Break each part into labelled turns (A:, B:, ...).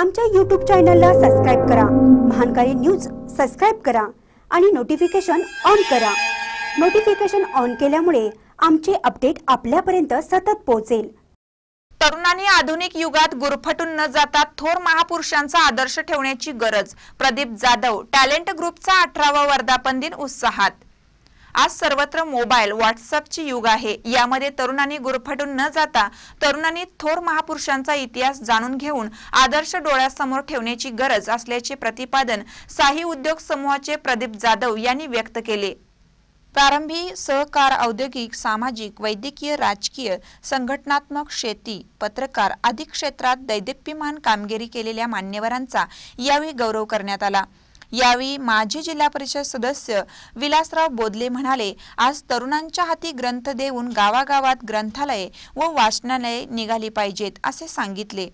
A: आमच्या यूट्यूब चॅनलला सबस्क्राईब करा महानकारी न्यूज सबस्क्राईब करा आणि नोटिफिकेशन ऑन करा नोटिफिकेशन ऑन केल्यामुळे आमचे अपडेट आपल्यापर्यंत सतत पोहोचेल तरुणांनी आधुनिक युगात गुरफटून न जाता
B: थोर महापुरुषांचा आदर्श ठेवण्याची गरज प्रदीप जाधव टॅलेंट ग्रुपचा अठरावा वर्धापन दिन उत्साहात आज सर्वत्र मोबाईल व्हॉट्सअपची युग आहे यामध्ये तरुणांनी गुरफटून न जाता तरुणांनी थोर महापुरुषांचा इतिहास जाणून घेऊन आदर्श डोळ्यासमोर ठेवण्याची गरज असल्याचे प्रतिपादन साही उद्योग समूहाचे प्रदीप जाधव यांनी व्यक्त केले प्रारंभी सहकार औद्योगिक सामाजिक वैद्यकीय राजकीय संघटनात्मक शेती पत्रकार आदी क्षेत्रात दैदिप्यमान कामगिरी केलेल्या मान्यवरांचा यावेळी गौरव करण्यात आला यावेळी माजी जिल्हा परिषद सदस्य विलासराव बोदले म्हणाले आज तरुणांच्या हाती ग्रंथ देऊन गावागावात ग्रंथालये व वाचनालये निघाली पाहिजेत असे सांगितले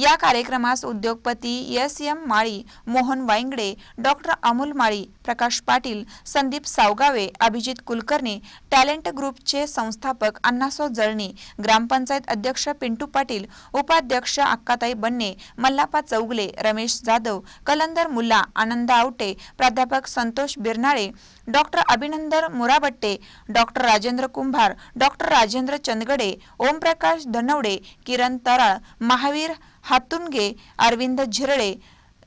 B: या कार्यक्रमास उद्योगपती एस एम माळी मोहन वाईंगडे डॉक्टर अमोल माळी प्रकाश पाटील संदीप सावगावे अभिजित कुलकर्णी टॅलेंट ग्रुपचे संस्थापक अण्णासो जळणी ग्रामपंचायत अध्यक्ष पिंटू पाटील उपाध्यक्ष अक्काताई बन्ने मल्लापा चौगले रमेश जाधव कलंदर मुल्ला आनंद आवटे प्राध्यापक Santosh Birnale doctor Abhinandan Murabatte doctor Rajendra Kumbhar doctor Rajendra Chandgade Omprakash Dhanawade Kiran Taral Mahavir Hatunge Arvind Zirale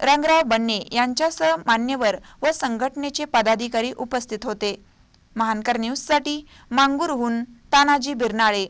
B: Rangrao Banne यांच्यासह मान्यवर व संघटनेचे पदाधिकारी उपस्थित होते महानकर न्यूजसाठी मांगूरहून तानाजी बिरनाळे